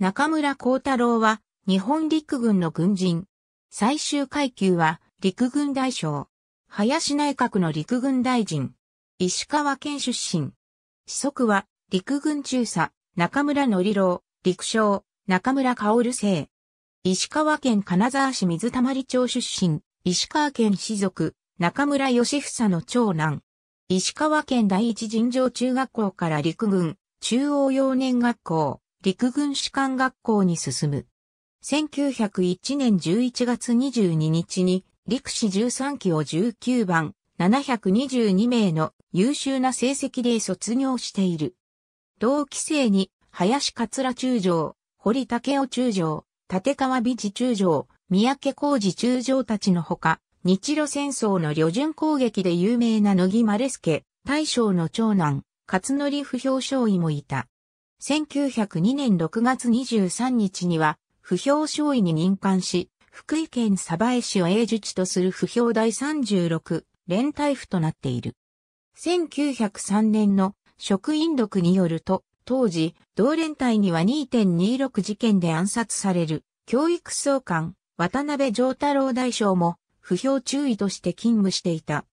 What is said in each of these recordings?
中村光太郎は日本陸軍の軍人。最終階級は陸軍大将。林内閣の陸軍大臣。石川県出身。子息は陸軍中佐、中村則郎、陸将、中村薫生。石川県金沢市水溜町出身。石川県士族、中村義房の長男。石川県第一尋常中学校から陸軍、中央幼年学校、陸軍士官学校に進む。1901年11月22日に、陸士13期を19番、722名の優秀な成績で卒業している。同期生に、林桂中将、堀武雄中将、立川美智中将、三宅浩二中将たちのほか、日露戦争の旅順攻撃で有名な乃木丸助、大将の長男、勝則不評将尉もいた。1902年6月23日には、不評少尉に任官し、福井県鯖江市を英術地とする不評第36連隊府となっている。1903年の職員録によると、当時、同連隊には2.26事件で暗殺される、教育総監、渡辺上太郎大将も、不評注意として勤務していた。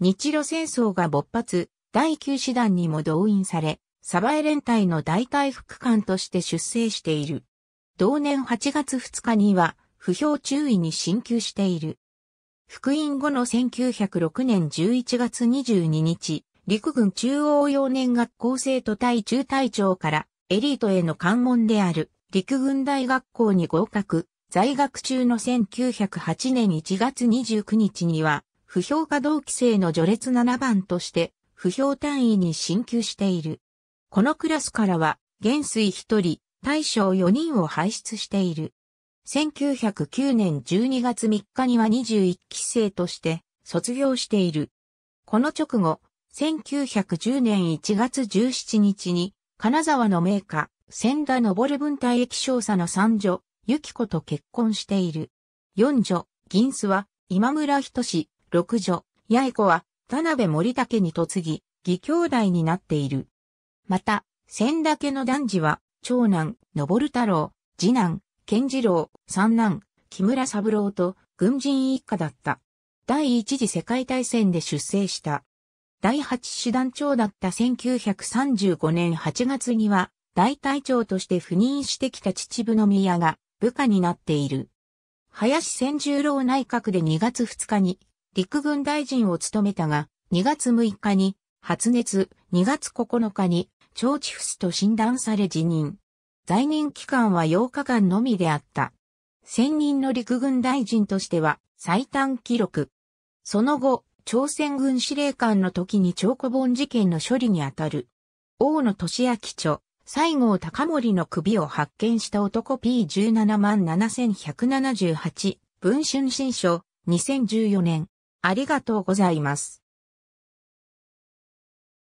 日露戦争が勃発、第9師団にも動員され、サバエ連隊の大隊副官として出征している。同年8月2日には、不評注意に進級している。復員後の1906年11月22日、陸軍中央幼年学校生徒隊中隊長からエリートへの関門である陸軍大学校に合格、在学中の1908年1月29日には、不評稼同期生の序列7番として、不評単位に進級している。このクラスからは、元帥1人、大将4人を輩出している。1909年12月3日には21期生として卒業している。この直後、1910年1月17日に、金沢の名家、千田昇文体駅少佐の三女、ゆき子と結婚している。四女、銀子は、今村仁志、六女、八重子は、田辺森竹に嫁ぎ、義兄弟になっている。また、千けの男児は、長男、昇太郎、次男、健次郎、三男、木村三郎と軍人一家だった。第一次世界大戦で出征した。第八師団長だった1935年8月には、大隊長として赴任してきた秩父宮が部下になっている。林千十郎内閣で2月2日に陸軍大臣を務めたが、2月6日に発熱、2月9日に腸チフスと診断され辞任。在任期間は8日間のみであった。専任の陸軍大臣としては最短記録。その後、朝鮮軍司令官の時に長古本事件の処理にあたる。大野俊明著、西郷隆盛の首を発見した男 P17 万7178、文春新書、2014年。ありがとうございます。